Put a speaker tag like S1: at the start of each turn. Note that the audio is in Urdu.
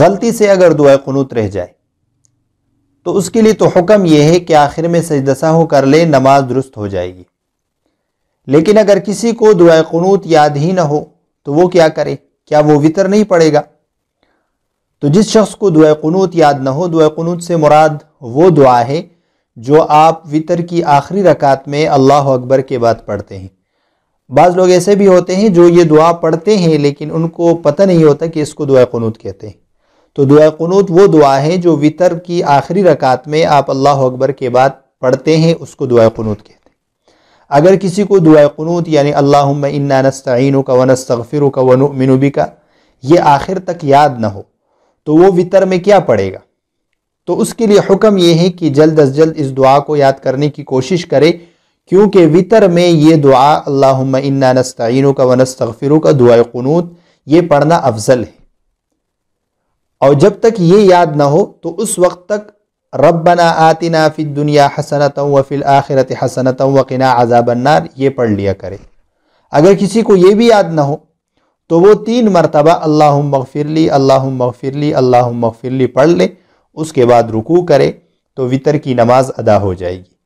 S1: غلطی سے اگر دعا قنوت رہ جائے تو اس کے لیے تو حکم یہ ہے کہ آخر میں سجدہ ہو کر لے نماز درست ہو جائے گی لیکن اگر کسی کو دعا قنوت یاد ہی نہ ہو تو وہ کیا کرے کیا وہ وطر نہیں پڑے گا تو جس شخص کو دعا قنوط یاد نہ ہو دعا قنوط سے مراد وہ دعا ہے جو آپ وطر کی آخری رکعت میں اللہ اکبر کے بعد پڑھتے ہیں بعض لوگ ایسے بھی ہوتے ہیں جو یہ دعا پڑھتے ہیں لیکن ان کو پتہ نہیں ہوتا کہ اس کو دعا قنوط کہتے ہیں تو دعا قنوت وہ دعا ہے جو وطر کی آخری رکعت میں آپ اللہ اکبر کے بعد پڑھتے ہیں اس کو دعا قنوط کہتے ہیں اگر کسی کو دعا قنوط یعنی اللہم انا نستعینوں کا ونستغفر و کا منوبی کا یہ آخر تک یاد نہ ہو تو وہ وطر میں کیا پڑھے گا تو اس کے لیے حکم یہ ہے کہ جلد از جلد اس دعا کو یاد کرنے کی کوشش کرے کیونکہ وطر میں یہ دعا اللہم انستعینوں کا ونستغفروں کا دعا قنوط یہ پڑھنا افضل ہے اور جب تک یہ یاد نہ ہو تو اس وقت تک ربنا آتنا فی الدنیا حسنتا وفی الاخرت حسنتا وقنا عذاب النار یہ پڑھ لیا کرے اگر کسی کو یہ بھی یاد نہ ہو تو وہ تین مرتبہ اللہم مغفر لی اللہم مغفر لی اللہم مغفر لی پڑھ لے اس کے بعد رکوع کرے تو وطر کی نماز ادا ہو جائے گی